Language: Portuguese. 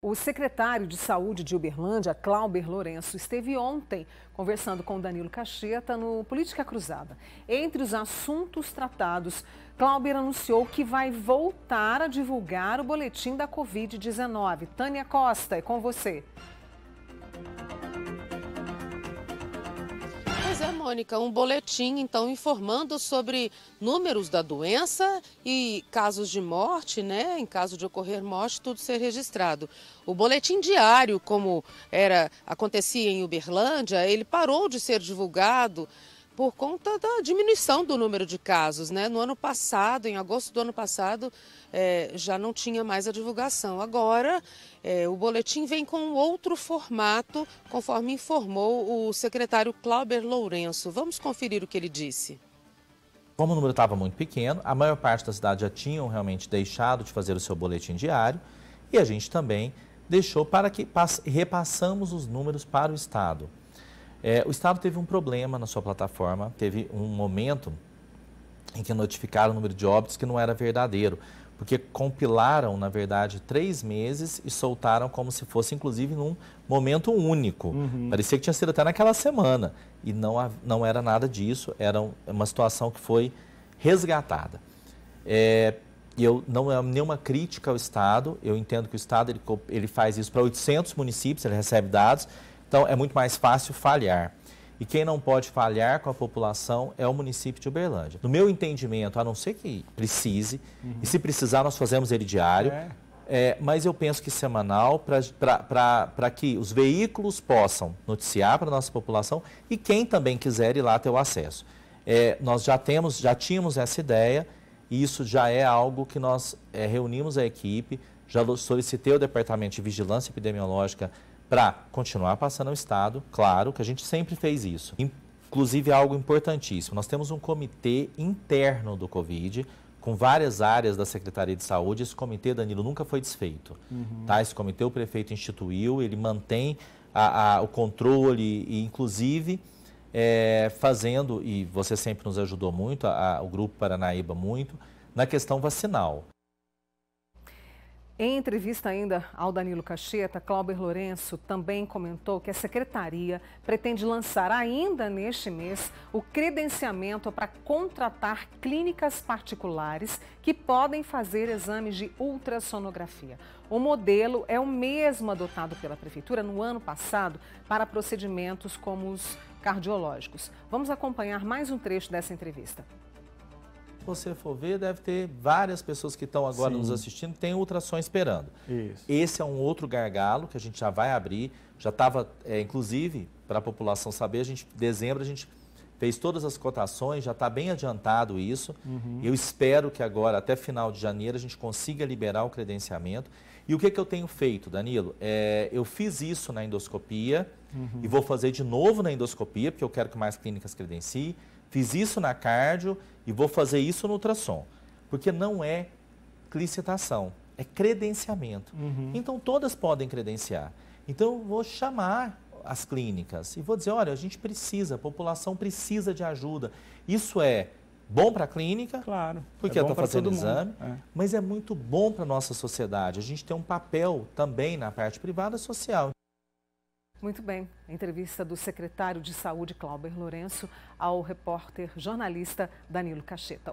O secretário de Saúde de Uberlândia, Clauber Lourenço, esteve ontem conversando com Danilo Cacheta no Política Cruzada. Entre os assuntos tratados, Clauber anunciou que vai voltar a divulgar o boletim da Covid-19. Tânia Costa, é com você. Mônica, um boletim então informando sobre números da doença e casos de morte, né? Em caso de ocorrer morte, tudo ser registrado. O boletim diário, como era acontecia em Uberlândia, ele parou de ser divulgado por conta da diminuição do número de casos. Né? No ano passado, em agosto do ano passado, é, já não tinha mais a divulgação. Agora, é, o boletim vem com outro formato, conforme informou o secretário Clauber Lourenço. Vamos conferir o que ele disse. Como o número estava muito pequeno, a maior parte da cidade já tinham realmente deixado de fazer o seu boletim diário e a gente também deixou para que repassamos os números para o Estado. É, o Estado teve um problema na sua plataforma, teve um momento em que notificaram o número de óbitos que não era verdadeiro, porque compilaram, na verdade, três meses e soltaram como se fosse, inclusive, num momento único. Uhum. Parecia que tinha sido até naquela semana. E não, não era nada disso, era uma situação que foi resgatada. É, eu não é nenhuma crítica ao Estado, eu entendo que o Estado ele, ele faz isso para 800 municípios, ele recebe dados, então é muito mais fácil falhar. E quem não pode falhar com a população é o município de Uberlândia. No meu entendimento, a não ser que precise, uhum. e se precisar nós fazemos ele diário, é. É, mas eu penso que semanal para que os veículos possam noticiar para a nossa população e quem também quiser ir lá ter o acesso. É, nós já temos, já tínhamos essa ideia e isso já é algo que nós é, reunimos a equipe, já solicitei o Departamento de Vigilância Epidemiológica para continuar passando ao Estado, claro que a gente sempre fez isso. Inclusive, algo importantíssimo: nós temos um comitê interno do Covid. Com várias áreas da Secretaria de Saúde, esse comitê, Danilo, nunca foi desfeito. Uhum. Tá? Esse comitê o prefeito instituiu, ele mantém a, a, o controle e, inclusive, é, fazendo, e você sempre nos ajudou muito, a, o Grupo Paranaíba muito, na questão vacinal. Em entrevista ainda ao Danilo Cacheta, Clauber Lourenço também comentou que a secretaria pretende lançar ainda neste mês o credenciamento para contratar clínicas particulares que podem fazer exames de ultrassonografia. O modelo é o mesmo adotado pela prefeitura no ano passado para procedimentos como os cardiológicos. Vamos acompanhar mais um trecho dessa entrevista você for ver, deve ter várias pessoas que estão agora Sim. nos assistindo, tem ultrassom esperando. Isso. Esse é um outro gargalo que a gente já vai abrir. Já estava, é, inclusive, para a população saber, a gente, em dezembro a gente fez todas as cotações, já está bem adiantado isso. Uhum. Eu espero que agora, até final de janeiro, a gente consiga liberar o credenciamento. E o que, que eu tenho feito, Danilo? É, eu fiz isso na endoscopia uhum. e vou fazer de novo na endoscopia, porque eu quero que mais clínicas credenciem. Fiz isso na cardio e vou fazer isso no ultrassom. Porque não é licitação, é credenciamento. Uhum. Então todas podem credenciar. Então eu vou chamar as clínicas e vou dizer, olha, a gente precisa, a população precisa de ajuda. Isso é bom para a clínica, claro, porque é ela está fazendo exame, é. mas é muito bom para a nossa sociedade. A gente tem um papel também na parte privada social. Muito bem. A entrevista do secretário de Saúde, Clauber Lourenço, ao repórter jornalista Danilo Cacheta.